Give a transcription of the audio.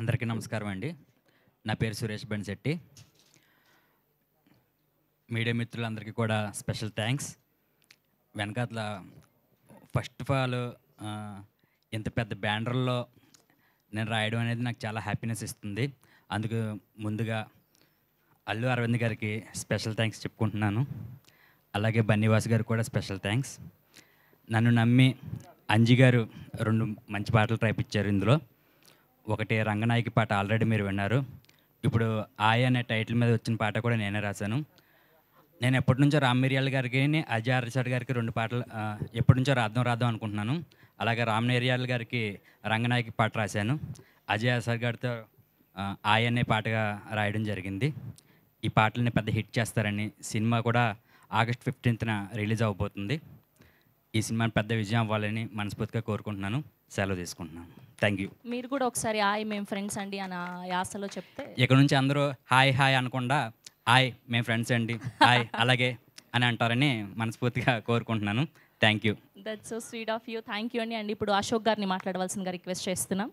అందరికీ నమస్కారం అండి నా పేరు సురేష్ బెన్శెట్టి మీడియా మిత్రులందరికీ కూడా స్పెషల్ థ్యాంక్స్ వెనకాతల ఫస్ట్ ఆఫ్ ఆల్ ఇంత పెద్ద బ్యానర్లో నేను రాయడం అనేది నాకు చాలా హ్యాపీనెస్ ఇస్తుంది అందుకు ముందుగా అల్లు అరవింద్ గారికి స్పెషల్ థ్యాంక్స్ చెప్పుకుంటున్నాను అలాగే బన్నివాస్ గారు కూడా స్పెషల్ థ్యాంక్స్ నన్ను నమ్మి అంజి గారు రెండు మంచి పాటలు ట్రైప్ ఇచ్చారు ఇందులో ఒకటి రంగనాయకి పాట ఆల్రెడీ మీరు విన్నారు ఇప్పుడు ఆయ అనే టైటిల్ మీద వచ్చిన పాట కూడా నేనే రాశాను నేను ఎప్పటి నుంచో రామ్ మిరియాల గారికి అజయ్ అరసాడ్ గారికి రెండు పాటలు ఎప్పటి నుంచో రాద్దాం రాద్దాం అనుకుంటున్నాను అలాగే రామ్ నెరియాల్ గారికి రంగనాయకి పాట రాశాను అజయ్ అరసాడ్ గారితో ఆయ అనే పాటగా రాయడం జరిగింది ఈ పాటలని పెద్ద హిట్ చేస్తారని సినిమా కూడా ఆగస్ట్ ఫిఫ్టీన్త్న రిలీజ్ అవబోతుంది ఈ సినిమాని పెద్ద విజయం అవ్వాలని మనస్ఫూర్తిగా కోరుకుంటున్నాను సెలవు తీసుకుంటున్నాను థ్యాంక్ యూ మీరు కూడా ఒకసారి హాయ్ మేము ఫ్రెండ్స్ అండి అని యాసలో చెప్తే ఇక్కడ నుంచి అందరూ హాయ్ హాయ్ అనకుండా హాయ్ మేము ఫ్రెండ్స్ అండి హాయ్ అలాగే అని అంటారని మనస్ఫూర్తిగా కోరుకుంటున్నాను thank you that's so sweet of you thank you అండి అండ్ ఇప్పుడు అశోక్ గారిని మాట్లాడవలసిందిగా రిక్వెస్ట్ చేస్తున్నాం